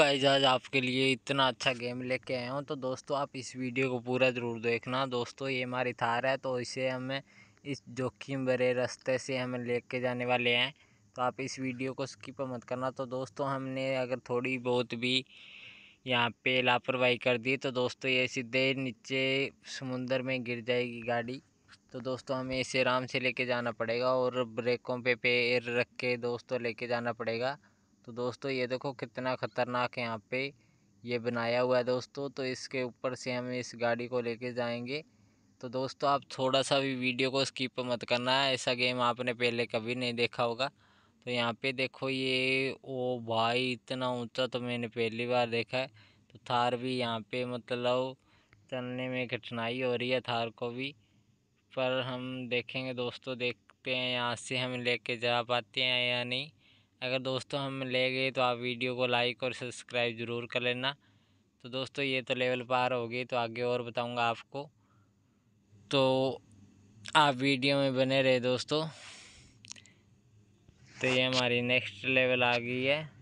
guys आज आपके लिए इतना अच्छा गेम लेके आया हूँ तो दोस्तों आप इस वीडियो को पूरा ज़रूर देखना दोस्तों ये हमारी थार है तो इसे हमें इस जोखिम भरे रास्ते से हमें लेके जाने वाले हैं तो आप इस वीडियो को स्किप मत करना तो दोस्तों हमने अगर थोड़ी बहुत भी यहाँ पे लापरवाही कर दी तो दोस्तों ये सीधे नीचे समुंदर में गिर जाएगी गाड़ी तो दोस्तों हमें इसे आराम से लेके जाना पड़ेगा और ब्रेकों पे पैर रख के दोस्तों लेके जाना पड़ेगा तो दोस्तों ये देखो कितना ख़तरनाक है यहाँ पे ये बनाया हुआ है दोस्तों तो इसके ऊपर से हम इस गाड़ी को लेके जाएंगे तो दोस्तों आप थोड़ा सा भी वीडियो को स्किप मत करना है ऐसा गेम आपने पहले कभी नहीं देखा होगा तो यहाँ पे देखो ये ओ भाई इतना ऊंचा तो मैंने पहली बार देखा है तो थार भी यहाँ पे मतलब चलने में कठिनाई हो रही है थार को भी पर हम देखेंगे दोस्तों देखते हैं यहाँ से हम ले जा पाते हैं या नहीं अगर दोस्तों हम ले गए तो आप वीडियो को लाइक और सब्सक्राइब ज़रूर कर लेना तो दोस्तों ये तो लेवल पार हो गई तो आगे और बताऊँगा आपको तो आप वीडियो में बने रहे दोस्तों तो ये हमारी नेक्स्ट लेवल आ गई है